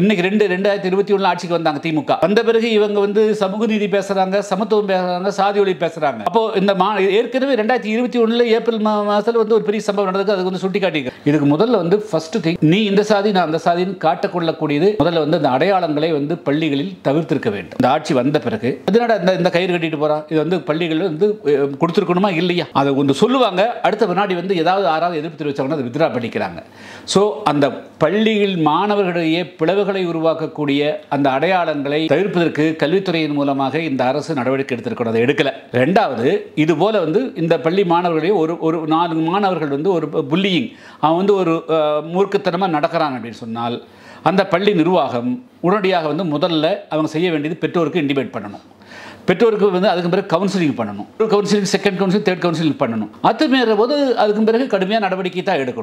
இன்னைக்கு ரெண்டு ரெண்டாயிரத்தி இருபத்தி ஒன்று ஆட்சிக்கு வந்தாங்க திமுக வந்த பிறகு இவங்க வந்து சமூக நீதி பேசுறாங்க சமத்துவம் பேசுறாங்க சாதி ஒளி பேசுறாங்க அப்போ இந்த மா ஏற்கனவே ரெண்டாயிரத்தி இருபத்தி ஒன்றுல ஏப்ரல் மாசத்துல வந்து ஒரு பெரிய சம்பவம் நடந்தது அதுக்கு வந்து சுட்டி காட்டிங்க இதுக்கு முதல்ல வந்து ஃபர்ஸ்ட் திங் நீ இந்த சாதி நான் அந்த சாதின்னு காட்டக்கொள்ளக்கூடியது முதல்ல வந்து அந்த அடையாளங்களை வந்து பள்ளிகளில் தவிர்த்திருக்க வேண்டும் இந்த ஆட்சி வந்த பிறகு அதனால இந்த இந்த கயிறு கட்டிட்டு போறான் இது வந்து பள்ளிகள் வந்து கொடுத்துருக்கணுமா இல்லையா அதை கொஞ்சம் சொல்லுவாங்க அடுத்த வினாடி வந்து ஏதாவது ஆறாவது எதிர்ப்பு தெரிவிச்சாங்கன்னா அதை வித்ரா பண்ணிக்கிறாங்க ஸோ அந்த பள்ளியில் மாணவர்களிடையே பிளவு பிளவுகளை உருவாக்கக்கூடிய அந்த அடையாளங்களை தவிர்ப்பதற்கு கல்வித்துறையின் மூலமாக இந்த அரசு நடவடிக்கை எடுத்திருக்கணும் அதை எடுக்கல ரெண்டாவது இது போல வந்து இந்த பள்ளி மாணவர்களையும் ஒரு ஒரு நான்கு மாணவர்கள் வந்து ஒரு புல்லியிங் அவன் வந்து ஒரு மூர்க்கத்தனமாக நடக்கிறாங்க அப்படின்னு சொன்னால் அந்த பள்ளி நிர்வாகம் உடனடியாக வந்து முதல்ல அவங்க செய்ய வேண்டியது பெற்றோருக்கு இண்டிமேட் பண்ணணும் பெற்றோருக்கு வந்து அதுக்கு பிறகு கவுன்சிலிங் பண்ணணும் ஒரு counselling second counselling third counselling பண்ணணும் அது மீறும் போது அதுக்கு பிறகு கடுமையாக நடவடிக்கை தான் எடுக்கணும்